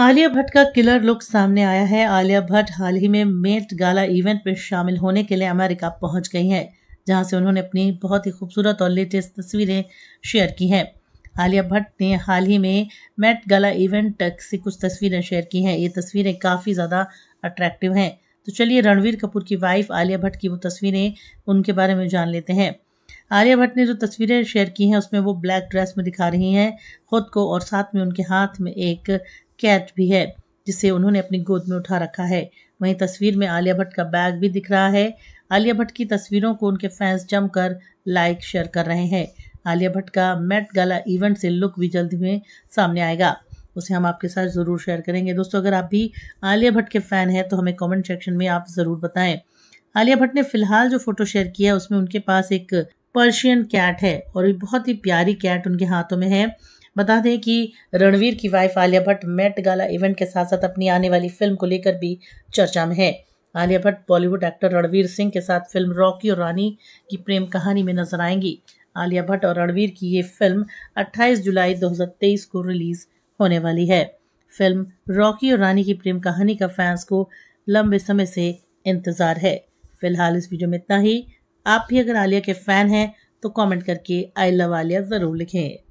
आलिया भट्ट का killer look सामने आया है आलिया भट्ट हाल ही में मेट गाला इवेंट में शामिल होने के लिए अमेरिका पहुंच गई हैं जहां से उन्होंने अपनी बहुत ही खूबसूरत और लेटेस्ट तस्वीरें शेयर की हैं आलिया भट्ट ने हाल ही में मेट गाला इवेंट से कुछ तस्वीरें शेयर की हैं ये तस्वीरें काफ़ी ज़्यादा अट्रैक्टिव हैं तो चलिए रणवीर कपूर की वाइफ आलिया भट्ट की वो तस्वीरें उनके बारे में जान लेते हैं आलिया भट्ट ने जो तस्वीरें शेयर की हैं उसमें वो ब्लैक ड्रेस में दिखा रही हैं खुद को और साथ में उनके हाथ में एक कैट भी है जिसे उन्होंने अपनी गोद में उठा रखा है वहीं तस्वीर में आलिया भट्ट का बैग भी दिख रहा है आलिया भट्ट की तस्वीरों को उनके फैंस जमकर लाइक शेयर कर रहे हैं आलिया भट्ट का मेट गाला इवेंट से लुक भी जल्द में सामने आएगा उसे हम आपके साथ ज़रूर शेयर करेंगे दोस्तों अगर आप भी आलिया भट्ट के फ़ैन हैं तो हमें कमेंट सेक्शन में आप ज़रूर बताएं आलिया भट्ट ने फ़िलहाल जो फ़ोटो शेयर किया उसमें उनके पास एक पर्शियन कैट है और बहुत ही प्यारी कैट उनके हाथों में है बता दें कि रणवीर की wife Alia Bhatt Met Gala event के साथ साथ अपनी आने वाली फिल्म को लेकर भी चर्चा में है आलिया भट्ट बॉलीवुड एक्टर रणवीर सिंह के साथ फिल्म रॉकी और रानी की प्रेम कहानी में नजर आएंगी आलिया भट्ट और रणवीर की ये फिल्म 28 जुलाई 2023 को रिलीज होने वाली है फिल्म रॉकी और रानी की प्रेम कहानी का फैंस को लंबे समय से इंतज़ार है फिलहाल इस वीडियो में इतना ही आप भी अगर आलिया के फ़ैन हैं तो कमेंट करके आई लव आलिया ज़रूर लिखें